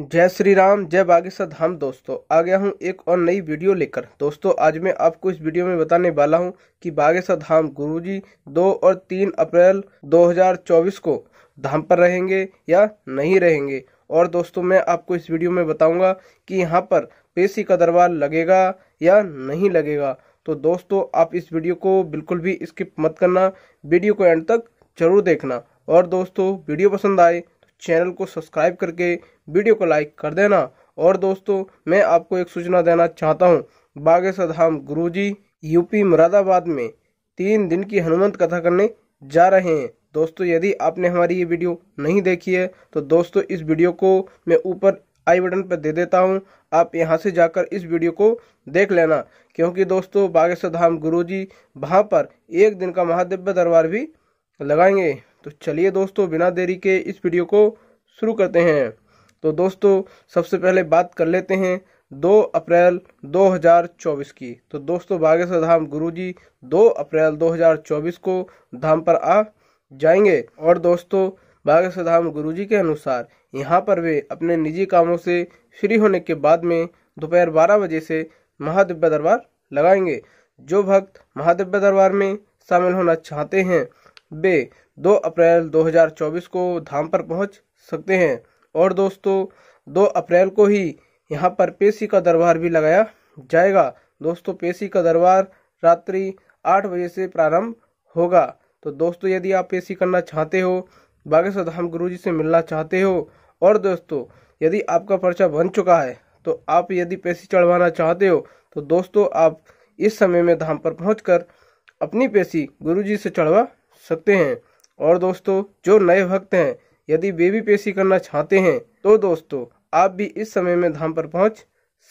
जय श्री राम जय बागेश्वर धाम दोस्तों आ गया हूँ एक और नई वीडियो लेकर दोस्तों आज मैं आपको इस वीडियो में बताने वाला हूँ कि बागेश्वर धाम गुरुजी दो और तीन अप्रैल 2024 को धाम पर रहेंगे या नहीं रहेंगे और दोस्तों मैं आपको इस वीडियो में बताऊंगा कि यहाँ पर पेशी का दरबार लगेगा या नहीं लगेगा तो दोस्तों आप इस वीडियो को बिल्कुल भी स्किप मत करना वीडियो को एंड तक जरूर देखना और दोस्तों वीडियो पसंद आए चैनल को सब्सक्राइब करके वीडियो को लाइक कर देना और दोस्तों मैं आपको एक सूचना देना चाहता हूँ बागेश्वर धाम गुरु जी यूपी मुरादाबाद में तीन दिन की हनुमंत कथा करने जा रहे हैं दोस्तों यदि आपने हमारी ये वीडियो नहीं देखी है तो दोस्तों इस वीडियो को मैं ऊपर आई बटन पर दे देता हूँ आप यहाँ से जाकर इस वीडियो को देख लेना क्योंकि दोस्तों बागेश्वर धाम गुरु जी वहाँ पर एक दिन का महादिव्य दरबार भी लगाएंगे तो चलिए दोस्तों बिना देरी के इस वीडियो को शुरू करते हैं तो दोस्तों सबसे पहले बात कर लेते हैं 2 अप्रैल 2024 की तो दोस्तों बागेश्वर धाम गुरुजी 2 अप्रैल 2024 को धाम पर आ जाएंगे और दोस्तों बागेश्वर धाम गुरुजी के अनुसार यहाँ पर वे अपने निजी कामों से फ्री होने के बाद में दोपहर बारह बजे से महादिव्य दरबार लगाएंगे जो भक्त महादिव्य दरबार में शामिल होना चाहते हैं वे 2 अप्रैल 2024 को धाम पर पहुंच सकते हैं और दोस्तों 2 अप्रैल को ही यहाँ पर पेशी का दरबार भी लगाया जाएगा दोस्तों पेशी का दरबार रात्रि आठ बजे से प्रारंभ होगा तो दोस्तों यदि आप पेशी करना चाहते हो बागेश्वर धाम गुरु जी से मिलना चाहते हो और दोस्तों यदि आपका पर्चा बन चुका है तो आप यदि पेशी चढ़वाना चाहते हो तो दोस्तों आप इस समय में धाम पर पहुंचकर अपनी पेशी गुरुजी से चढ़वा सकते हैं और दोस्तों जो नए भक्त हैं यदि बेबी पेशी करना चाहते हैं तो दोस्तों आप भी इस समय में धाम पर पहुंच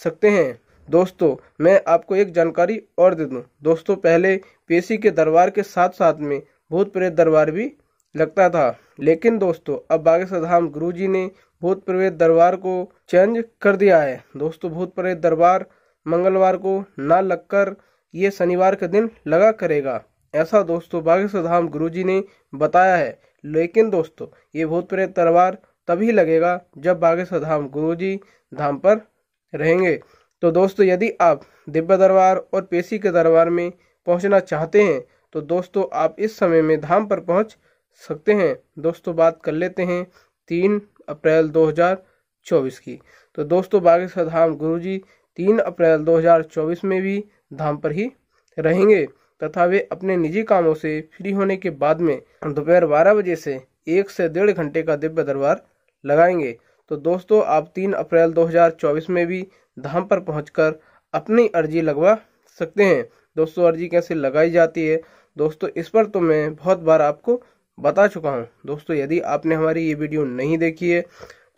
सकते हैं दोस्तों मैं आपको एक जानकारी और दे दूं दोस्तों पहले पेशी के दरबार के साथ साथ में भूत प्रेत दरबार भी लगता था लेकिन दोस्तों अब बागेश्वर धाम गुरु जी ने भूत प्रवेश दरबार को चेंज कर दिया है दोस्तों भूत प्रेत दरबार मंगलवार को ना लगकर ये शनिवार के दिन लगा करेगा ऐसा दोस्तों बागेश्वर धाम जी ने बताया है लेकिन दोस्तों ये भूत प्रेत तलवार तभी लगेगा जब बागेश्वर धाम जी धाम पर रहेंगे तो दोस्तों यदि आप दिव्य दरबार और पेशी के दरबार में पहुंचना चाहते हैं तो दोस्तों आप इस समय में धाम पर पहुंच सकते हैं दोस्तों बात कर लेते हैं तीन अप्रैल 2024 की तो दोस्तों बागेश्वर धाम गुरुजी तीन अप्रैल 2024 में भी धाम पर ही रहेंगे तथा वे अपने निजी कामों से फ्री होने के बाद में दोपहर बारह बजे से एक से डेढ़ घंटे का दिव्य दरबार लगाएंगे तो दोस्तों आप तीन अप्रैल 2024 में भी धाम पर पहुंचकर अपनी अर्जी लगवा सकते हैं दोस्तों अर्जी कैसे लगाई जाती है दोस्तों इस पर तो मैं बहुत बार आपको बता चुका हूं दोस्तों यदि आपने हमारी ये वीडियो नहीं देखी है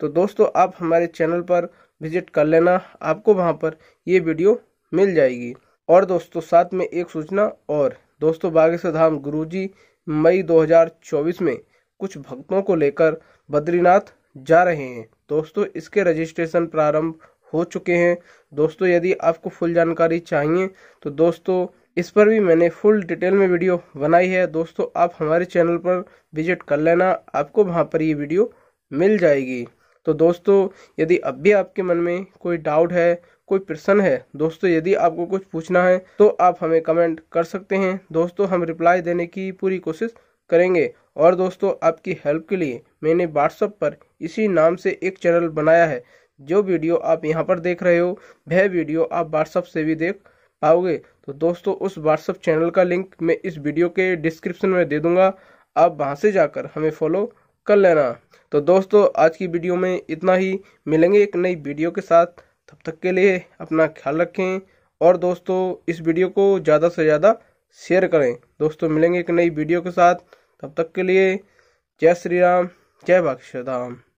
तो दोस्तों आप हमारे चैनल पर विजिट कर लेना आपको वहां पर ये वीडियो मिल जाएगी और दोस्तों साथ में एक सूचना और दोस्तों बागेश्वर धाम जी मई 2024 में कुछ भक्तों को लेकर बद्रीनाथ जा रहे हैं दोस्तों इसके रजिस्ट्रेशन प्रारंभ हो चुके हैं दोस्तों यदि आपको फुल जानकारी चाहिए तो दोस्तों इस पर भी मैंने फुल डिटेल में वीडियो बनाई है दोस्तों आप हमारे चैनल पर विजिट कर लेना आपको वहाँ पर ये वीडियो मिल जाएगी तो दोस्तों यदि अब भी आपके मन में कोई डाउट है कोई प्रश्न है दोस्तों यदि आपको कुछ पूछना है तो आप हमें कमेंट कर सकते हैं दोस्तों हम रिप्लाई देने की पूरी कोशिश करेंगे और दोस्तों आपकी हेल्प के लिए मैंने व्हाट्सएप पर इसी नाम से एक चैनल बनाया है जो वीडियो आप यहाँ पर देख रहे हो वह वीडियो आप व्हाट्सएप से भी देख पाओगे तो दोस्तों उस व्हाट्सएप चैनल का लिंक मैं इस वीडियो के डिस्क्रिप्शन में दे दूंगा आप वहाँ से जाकर हमें फॉलो कर लेना तो दोस्तों आज की वीडियो में इतना ही मिलेंगे एक नई वीडियो के साथ तब तक के लिए अपना ख्याल रखें और दोस्तों इस वीडियो को ज़्यादा से ज़्यादा शेयर करें दोस्तों मिलेंगे एक नई वीडियो के साथ तब तक के लिए जय श्री राम जय बक्षधाम